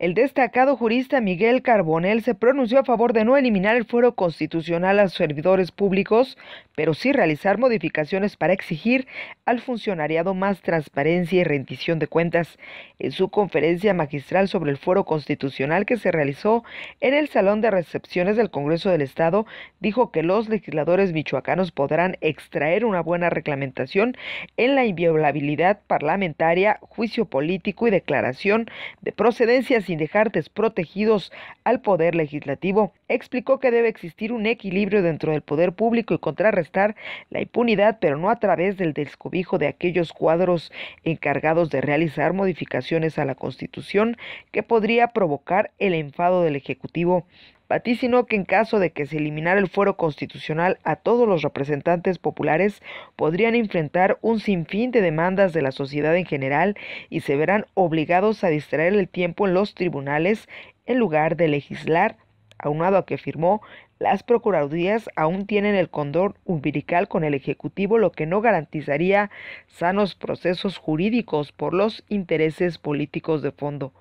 El destacado jurista Miguel Carbonel se pronunció a favor de no eliminar el fuero constitucional a servidores públicos, pero sí realizar modificaciones para exigir al funcionariado más transparencia y rendición de cuentas. En su conferencia magistral sobre el fuero constitucional que se realizó en el Salón de Recepciones del Congreso del Estado, dijo que los legisladores michoacanos podrán extraer una buena reglamentación en la inviolabilidad parlamentaria, juicio político y declaración de procedencias sin dejar desprotegidos al poder legislativo. Explicó que debe existir un equilibrio dentro del poder público y contrarrestar la impunidad, pero no a través del descobijo de aquellos cuadros encargados de realizar modificaciones a la Constitución que podría provocar el enfado del Ejecutivo vaticinó que en caso de que se eliminara el fuero constitucional a todos los representantes populares podrían enfrentar un sinfín de demandas de la sociedad en general y se verán obligados a distraer el tiempo en los tribunales en lugar de legislar, aunado a que firmó las Procuradurías aún tienen el condor umbilical con el Ejecutivo, lo que no garantizaría sanos procesos jurídicos por los intereses políticos de fondo.